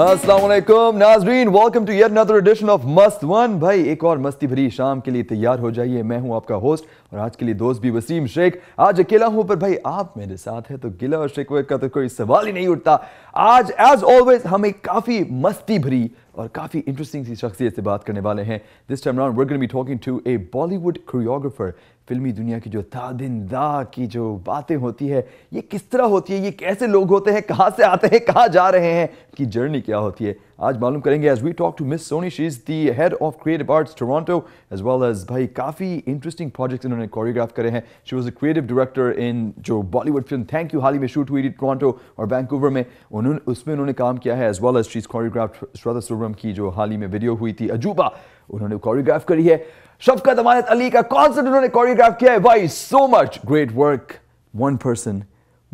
असलम नाजरीन welcome to yet another edition of Mast one भाई एक और मस्ती भरी शाम के लिए तैयार हो जाइए मैं हूं आपका होस्ट और आज के लिए दोस्त भी वसीम शेख आज अकेला हूं पर भाई आप मेरे साथ हैं तो गिला और शेख का तो कोई सवाल ही नहीं उठता आज एज ऑलवेज हमें काफ़ी मस्ती भरी और काफ़ी इंटरेस्टिंग सी शख्सियत से बात करने वाले हैं this time round we'll be talking to a Bollywood choreographer फिल्मी दुनिया की जो तादिंदा की जो बातें होती है ये किस तरह होती है ये कैसे लोग होते हैं कहाँ से आते हैं कहाँ जा रहे हैं की जर्नी क्या होती है आज मालूम करेंगे as we talk to Miss Soni she's the head of creative arts Toronto as well as भाई काफ़ी इंटरेस्टिंग प्रोजेक्ट्स इन्होंने कोरियोग्राफ करे हैं she was a creative director in जो बॉलीवुड फिल्म थैंक यू हाल ही में शूट हुई टोरोंटो और वैंकूवर में उन्होंने उसमें उन्होंने काम किया है as well as she's choreographed Shraddha मुहर्रम की जो हाल ही में वीडियो हुई थी अजूबा उन्होंने कोरियोग्राफ करी है शफकत अमानत अली का कॉन्सर्ट उन्होंने कोरियोग्राफ किया है why so much great work one person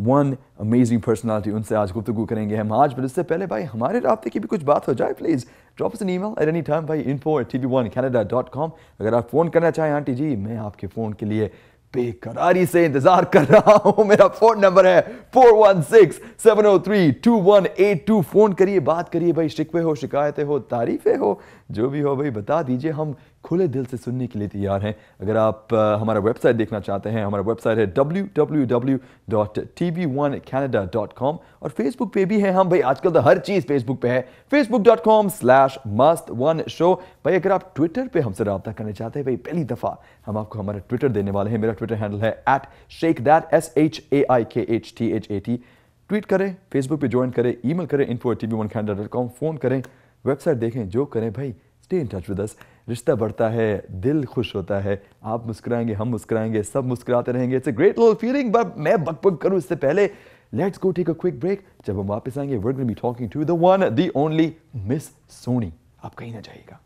one amazing personality उनसे आज गुफ्तु करेंगे हम आज बट इससे पहले भाई हमारे रबते की भी कुछ बात हो जाए please drop an email at any time भाई info T V one Canada dot com अगर आप फ़ोन करना चाहें आंटी जी मैं आपके फ़ोन के लिए बेकरारी से इंतजार कर रहा हूं मेरा फोन नंबर है four one six seven O three two one eight two phone करिए बात करिए भाई शिकवे हो शिकायतें हो तारीफें हो जो भी हो भाई बता दीजिए हम खुले दिल से सुनने के लिए तैयार हैं अगर आप हमारा वेबसाइट देखना चाहते हैं हमारा वेबसाइट है www.tv1canada.com और फेसबुक पे भी है हम भाई आजकल तो हर चीज़ फेसबुक पे है Facebook dot com slash Mast one show भाई अगर आप ट्विटर पे हमसे रबा करना चाहते हैं भाई पहली दफ़ा हम आपको हमारा ट्विटर देने वाले हैं मेरा ट्विटर हैंडल है at shake that S H A I K H T H A T tweet करें फेसबुक पे ज्वाइन करें ईमेल करें info T V one Canada dot com phone करें वेबसाइट देखें जो करें भाई stay in touch with us रिश्ता बढ़ता है दिल खुश होता है आप मुस्कुराएंगे हम मुस्कुराएंगे सब मुस्कुराते रहेंगे it's a great little feeling but मैं बक बक करूँ इससे पहले let's go take a quick break जब हम वापस आएंगे we be talking to the one the only Miss Soni आप कहीं ना जाइएगा